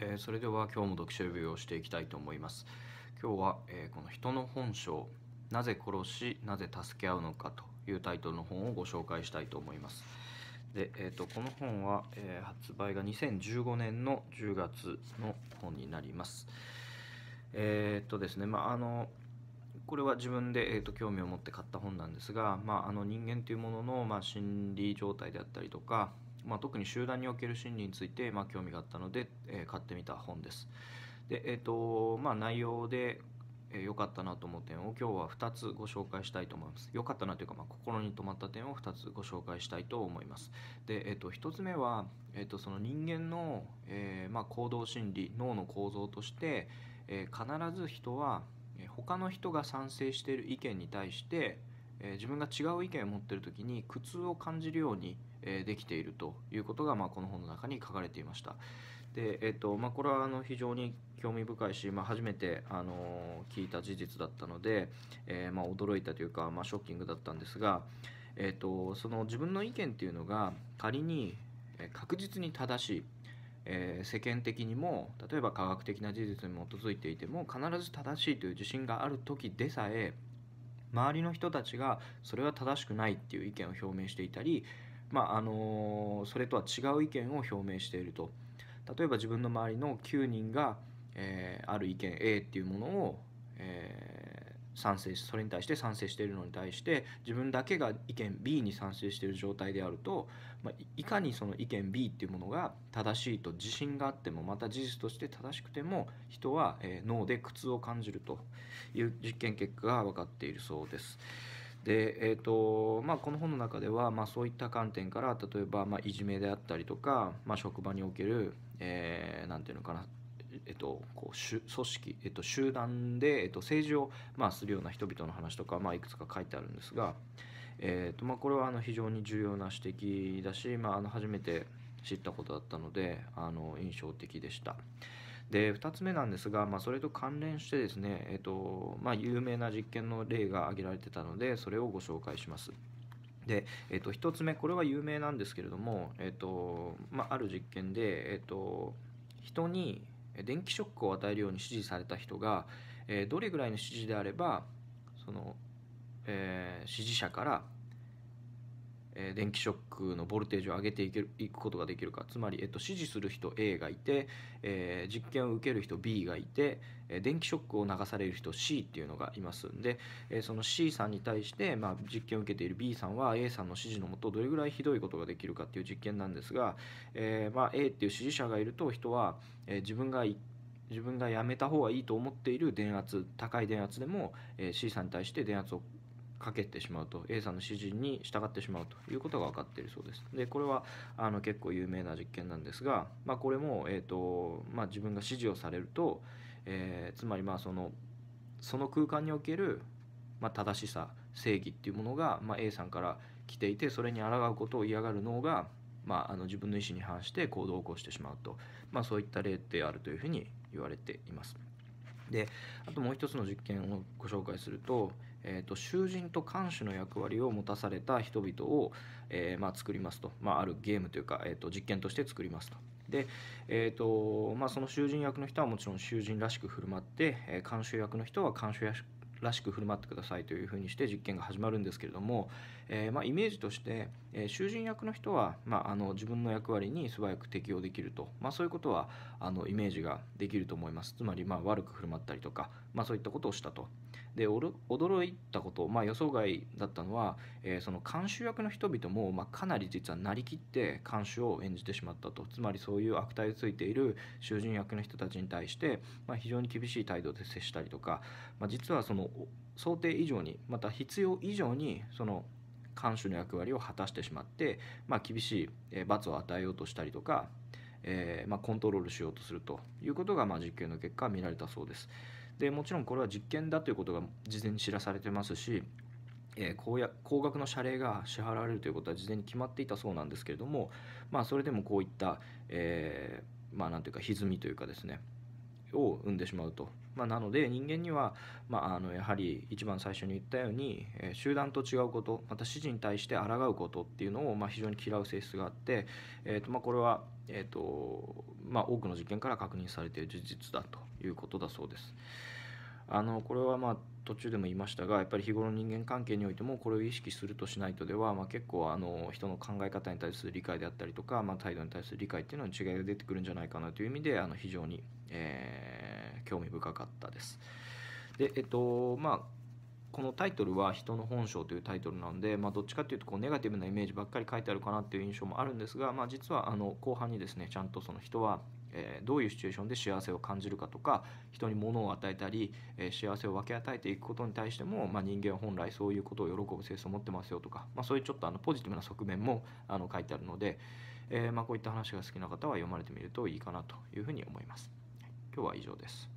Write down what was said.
えー、それでは今日も読書レビューをしていきたいと思います今日は、えー、この人の本性なぜ殺しなぜ助け合うのかというタイトルの本をご紹介したいと思いますで、えーと、この本は、えー、発売が2015年の10月の本になりますえっとですねまああのこれは自分で、えーと、と興味を持って買った本なんですが、まあ、あの人間というものの、まあ、心理状態であったりとか、まあ、特に集団における心理について、まあ、興味があったので、えー、買ってみた本です。でえーとまあ、内容で良、えー、かったなと思う点を今日は2つご紹介したいと思います。良かったなというか、まあ、心に留まった点を2つご紹介したいと思います。で、えーと、1つ目は、えーと、とその人間の、えー、まあ、行動心理脳の構造として、えー、必ず人は他の人が賛成している意見に対してえ自分が違う意見を持ってる時に苦痛を感じるように、えできているということが、まあ、この本の中に書かれていました。でえーとまあ、これはあの非常に興味深いし、まあ、初めて、あの聞いた事実だったので、えー、まあ、驚いたというか、まあ、ショッキングだったんですが、えーと、その自分の意見っていうのが仮に確実に正しい、えー、世間的にも例えば科学的な事実に基づいていても必ず正しいという自信がある時でさえ周りの人たちがそれは正しくないっていう意見を表明していたり、まああのそれとは違う意見を表明していると例えば自分の周りの9人が、えー、ある意見 A っていうものを賛成それに対して賛成しているのに対して自分だけが意見 B に賛成している状態であると、まあ、いかにその意見 B っていうものが正しいと自信があってもまた事実として正しくても人は、え脳で苦痛を感じるという実験結果が分かっているそうです。でえーとまあ、この本の中では、まあ、そういった観点から例えば、まあ、いじめであったりとか、まあ、職場における、えー、て言うのかなえっと、こう組織、えっと、集団で、えっと、政治を、まあ、するような人々の話とか、まあ、いくつか書いてあるんですが、えっとまあ、これはあの非常に重要な指摘だし、まあ、あの初めて知ったことだったのであの印象的でした。で2つ目なんですが、まあ、それと関連してですね、えっとまあ、有名な実験の例が挙げられてたのでそれをご紹介します。で、えっと、1つ目これは有名なんですけれども、えっとまあ、ある実験で、えっと、人に電気ショックを与えるように指示された人が、えどれぐらいの指示であればその、え支持者からえ電気ショックのボルテージを上げていけるいくことができるかつまり、えっと、指示する人 A がいて、えー、実験を受ける人 B がいて、え電気ショックを流される人 C っていうのがいますんで、えその C さんに対して、まあ、実験を受けている B さんは A さんの指示のもとどれぐらいひどいことができるかっていう実験なんですが、えー、まあ、A っていう支持者がいると人は、え自分が自分がやめた方がいいと思っている電圧高い電圧でも、え C さんに対して電圧をかけてしまうと A さんの指示に従ってしまうということが分かっているそうです。でこれはあの結構有名な実験なんですが、まあ、これも、えーとまあ、自分が指示をされると、えー、つまりまあそのその空間における、まあ、正しさ正義っていうものが、まあ、A さんから来ていてそれに抗うことを嫌がる脳が、まあ、あの自分の意思に反して行動を起こしてしまうと、まあ、そういった例であるというふうに言われています。であともう一つの実験をご紹介すると、えーと、囚人と看守の役割を持たされた人々を、えー、まあ、作りますと、まあ、あるゲームというか、えーと、実験として作りますと。で、えーとまあ、その囚人役の人はもちろん囚人らしく振る舞って、えー、看守役の人は看守役らしく振る舞ってくださいというふうにして実験が始まるんですけれども、えー、まあ、イメージとして、えー、囚人役の人は、まあ、あの自分の役割に素早く適応できると、まあ、そういうことはあのイメージができると思いますつまり、まあ、悪く振る舞ったりとか、まあ、そういったことをしたと。で驚いたこと、まあ、予想外だったのは、えー、その監修役の人々も、まあ、かなり実はなりきって監修を演じてしまったとつまりそういう悪態をついている囚人役の人たちに対して、まあ、非常に厳しい態度で接したりとか、まあ、実はその想定以上にまた必要以上にその看守の役割を果たしてしまって、まあ、厳しい罰を与えようとしたりとか、えー、まあ、コントロールしようとするということが、まあ、実験の結果見られたそうです。でもちろんこれは実験だということが事前に知らされてますし、えー、高や高額の謝礼が支払われるということは事前に決まっていたそうなんですけれども、まあ、それでもこういった、えー、まあ、ていうか歪みというかですねを生んでしまうと。まあ、なので人間には、まあ、あのやはり一番最初に言ったように、え集団と違うことまた指示に対して抗うことっていうのを、ま非常に嫌う性質があって、えーとまあ、これは、えーとま多くの実験から確認されている事実だということだそうです。あのこれはまあ途中でも言いましたがやっぱり日頃人間関係においてもこれを意識するとしないとでは、まあ、結構あの人の考え方に対する理解であったりとか、まあ、態度に対する理解っていうのに違いが出てくるんじゃないかなという意味であの非常に、えー、興味深かったです。でえっとまあこのタイトルは「人の本性」というタイトルなんで、まあ、どっちかっていうとこうネガティブなイメージばっかり書いてあるかなっていう印象もあるんですが、まあ、実はあの後半にですねちゃんとその人は、えー、どういうシチュエーションで幸せを感じるかとか人に物を与えたり、えー、幸せを分け与えていくことに対しても、まあ、人間は本来そういうことを喜ぶ性質を持ってますよとか、まあ、そういうちょっとあのポジティブな側面もあの書いてあるので、えー、まこういった話が好きな方は読まれてみるといいかなというふうに思います。今日は以上です。